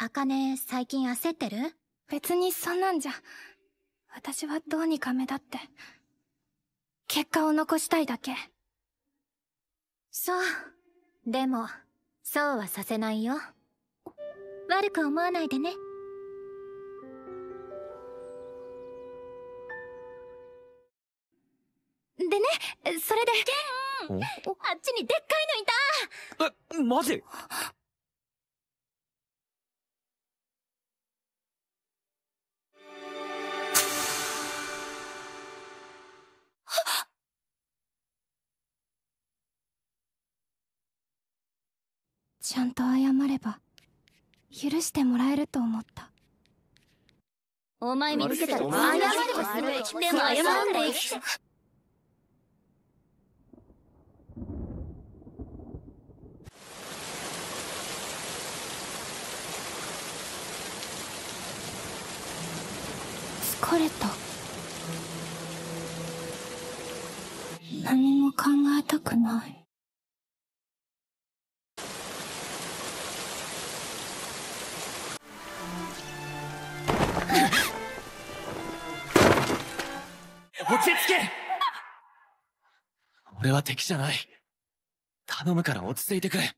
アカネ、最近焦ってる別にそんなんじゃ。私はどうにか目立って。結果を残したいだけ。そう。でも、そうはさせないよ。悪く思わないでね。でね、それで。ケンあっちにでっかいのいたえ、マジちゃんと謝れば許してもらえると思ったお前見つけたら謝ればするでも謝い疲れた何も考えたくない落ち着け俺は敵じゃない。頼むから落ち着いてくれ。